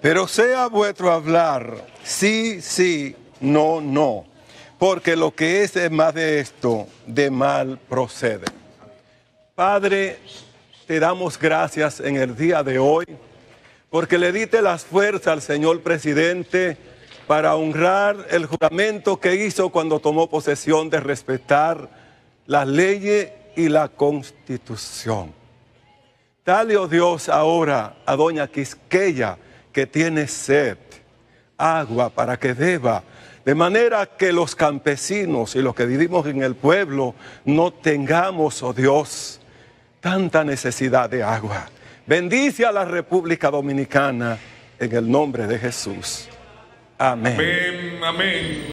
Pero sea vuestro hablar sí, sí, no, no, porque lo que es más de esto, de mal procede. Padre, te damos gracias en el día de hoy, porque le diste las fuerzas al señor presidente para honrar el juramento que hizo cuando tomó posesión de respetar las leyes y la constitución. Dale, oh Dios, ahora a doña Quisqueya, que tiene sed, agua para que beba. De manera que los campesinos y los que vivimos en el pueblo no tengamos, oh Dios, tanta necesidad de agua. Bendice a la República Dominicana en el nombre de Jesús. Amén, amén.